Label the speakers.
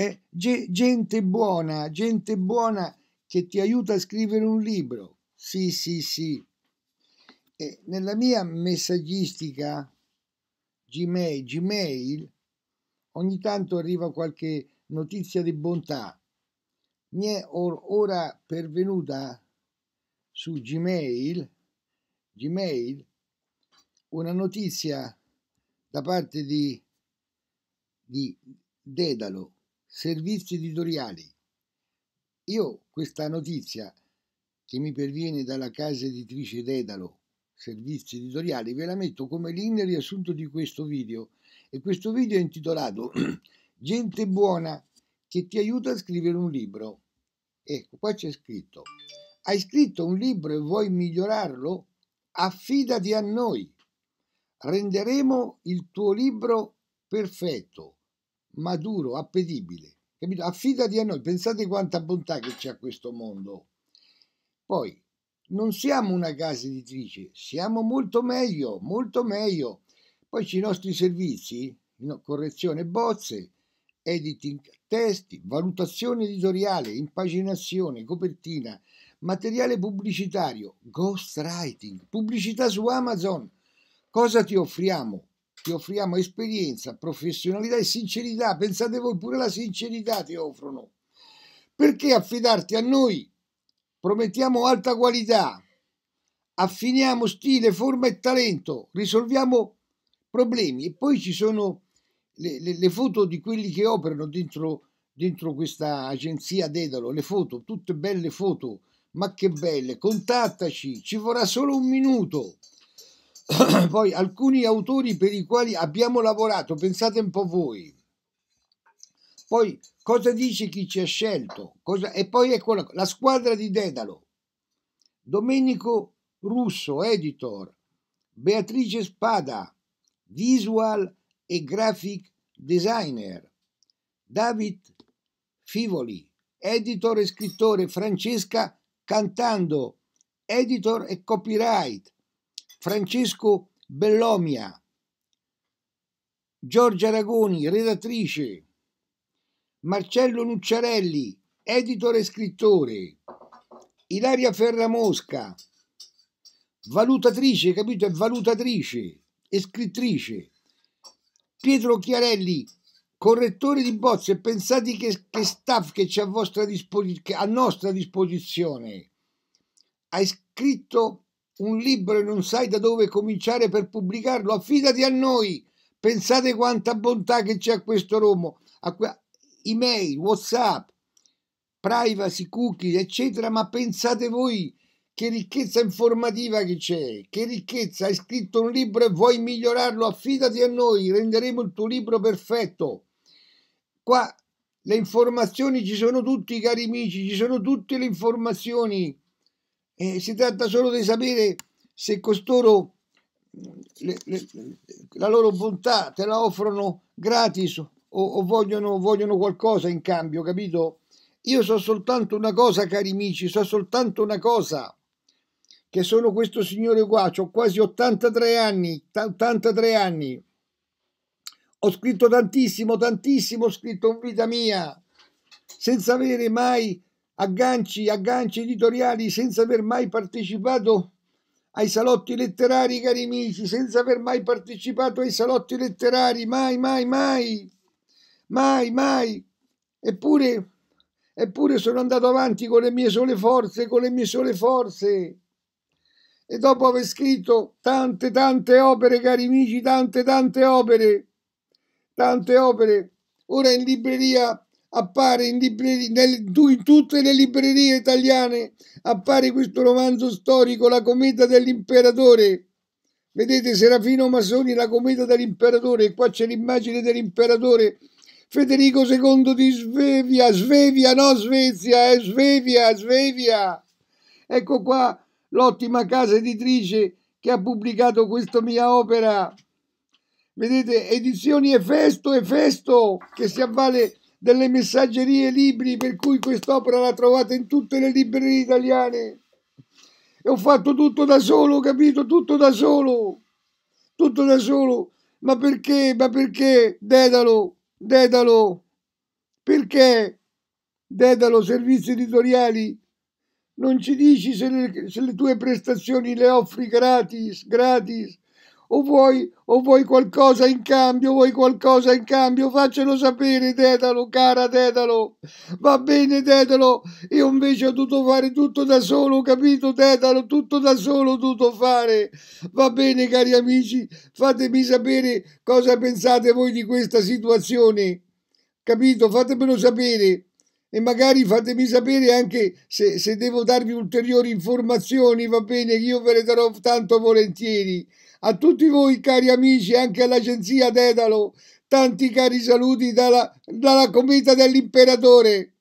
Speaker 1: eh, gente buona, gente buona che ti aiuta a scrivere un libro. Sì, sì, sì. Eh, nella mia messaggistica Gmail, Gmail, ogni tanto arriva qualche notizia di bontà. Mi è or- ora pervenuta su Gmail, Gmail una notizia da parte di, di Dedalo servizi editoriali. Io questa notizia che mi perviene dalla casa editrice Dedalo, servizi editoriali, ve la metto come linea riassunto di questo video. E questo video è intitolato Gente buona che ti aiuta a scrivere un libro. Ecco, qua c'è scritto. Hai scritto un libro e vuoi migliorarlo? Affidati a noi. Renderemo il tuo libro perfetto maduro, appetibile. Capito? Affidati a noi, pensate quanta bontà che c'è a questo mondo. Poi, non siamo una casa editrice, siamo molto meglio, molto meglio. Poi ci i nostri servizi, no, correzione bozze, editing testi, valutazione editoriale, impaginazione, copertina, materiale pubblicitario, ghostwriting, pubblicità su Amazon. Cosa ti offriamo? ti offriamo esperienza, professionalità e sincerità. Pensate voi, pure la sincerità ti offrono. Perché affidarti a noi? Promettiamo alta qualità, affiniamo stile, forma e talento, risolviamo problemi. E poi ci sono le, le, le foto di quelli che operano dentro, dentro questa agenzia Dedalo, le foto, tutte belle foto, ma che belle, contattaci, ci vorrà solo un minuto. Poi alcuni autori per i quali abbiamo lavorato, pensate un po' voi. Poi cosa dice chi ci ha scelto? Cosa... E poi ecco la, la squadra di Dedalo. Domenico Russo, editor. Beatrice Spada, visual e graphic designer. David Fivoli, editor e scrittore. Francesca Cantando, editor e copyright. Francesco Bellomia, Giorgia Aragoni, redattrice, Marcello Nucciarelli, editore e scrittore, Ilaria Ferramosca, valutatrice, capito? È valutatrice e scrittrice. Pietro Chiarelli, correttore di bozze, pensate che, che staff che c'è a, vostra a nostra disposizione. Hai scritto un libro e non sai da dove cominciare per pubblicarlo, affidati a noi. Pensate quanta bontà che c'è a questo Romo, a que- email, whatsapp, privacy, cookies, eccetera, ma pensate voi che ricchezza informativa che c'è, che ricchezza, hai scritto un libro e vuoi migliorarlo, affidati a noi, renderemo il tuo libro perfetto. Qua le informazioni ci sono tutti, cari amici, ci sono tutte le informazioni eh, si tratta solo di sapere se costoro mm, le, le, la loro bontà te la offrono gratis o, o vogliono, vogliono qualcosa in cambio, capito? Io so soltanto una cosa, cari amici, so soltanto una cosa, che sono questo signore qua, ho quasi 83 anni, 83 anni, ho scritto tantissimo, tantissimo, ho scritto in vita mia, senza avere mai agganci, agganci editoriali senza aver mai partecipato ai salotti letterari, cari amici, senza aver mai partecipato ai salotti letterari, mai, mai, mai, mai, mai. Eppure, eppure sono andato avanti con le mie sole forze, con le mie sole forze. E dopo aver scritto tante, tante opere, cari amici, tante, tante opere, tante opere, ora in libreria appare in, librerie, nel, in tutte le librerie italiane, appare questo romanzo storico, La cometa dell'imperatore. Vedete Serafino Massoni La cometa dell'imperatore, e qua c'è l'immagine dell'imperatore Federico II di Svevia, Svevia, no Svezia, è Svevia, Svevia. Ecco qua l'ottima casa editrice che ha pubblicato questa mia opera. Vedete, edizioni Efesto, Efesto, che si avvale delle messaggerie e libri, per cui quest'opera la trovate in tutte le librerie italiane. E ho fatto tutto da solo, capito? Tutto da solo. Tutto da solo. Ma perché? Ma perché? Dedalo, Dedalo. Perché? Dedalo, servizi editoriali. Non ci dici se le, se le tue prestazioni le offri gratis, gratis o vuoi, o vuoi qualcosa in cambio, vuoi qualcosa in cambio, faccelo sapere Dedalo, cara Dedalo, va bene Dedalo, io invece ho dovuto fare tutto da solo, capito Dedalo, tutto da solo ho dovuto fare, va bene cari amici, fatemi sapere cosa pensate voi di questa situazione, capito, fatemelo sapere e magari fatemi sapere anche se, se, devo darvi ulteriori informazioni, va bene, io ve le darò tanto volentieri. A tutti voi cari amici, anche all'agenzia Dedalo, tanti cari saluti dalla, dalla cometa dell'imperatore.